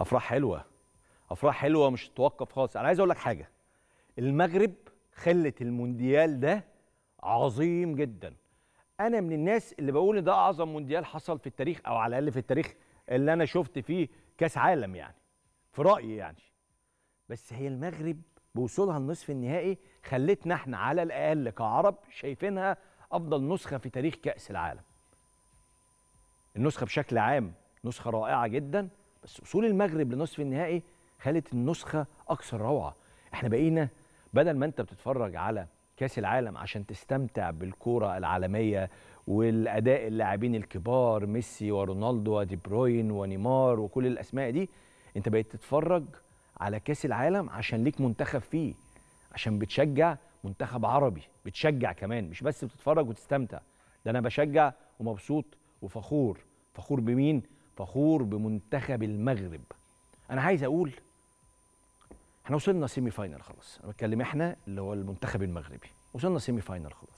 افراح حلوه افراح حلوه مش توقف خالص انا عايز اقول لك حاجه المغرب خلت المونديال ده عظيم جدا انا من الناس اللي بقول ده اعظم مونديال حصل في التاريخ او على الاقل في التاريخ اللي انا شفت فيه كاس عالم يعني في رايي يعني بس هي المغرب بوصولها النصف النهائي خلتنا احنا على الاقل كعرب شايفينها افضل نسخه في تاريخ كاس العالم النسخه بشكل عام نسخه رائعه جدا بس وصول المغرب لنصف النهائي خلت النسخه اكثر روعه احنا بقينا بدل ما انت بتتفرج على كاس العالم عشان تستمتع بالكوره العالميه والاداء اللاعبين الكبار ميسي ورونالدو ودي بروين ونيمار وكل الاسماء دي انت بقيت تتفرج على كاس العالم عشان ليك منتخب فيه عشان بتشجع منتخب عربي بتشجع كمان مش بس بتتفرج وتستمتع ده انا بشجع ومبسوط وفخور فخور بمين فخور بمنتخب المغرب انا عايز اقول احنا وصلنا سيمي فاينل خلاص انا بتكلم احنا اللي هو المنتخب المغربي وصلنا سيمي فاينل خلاص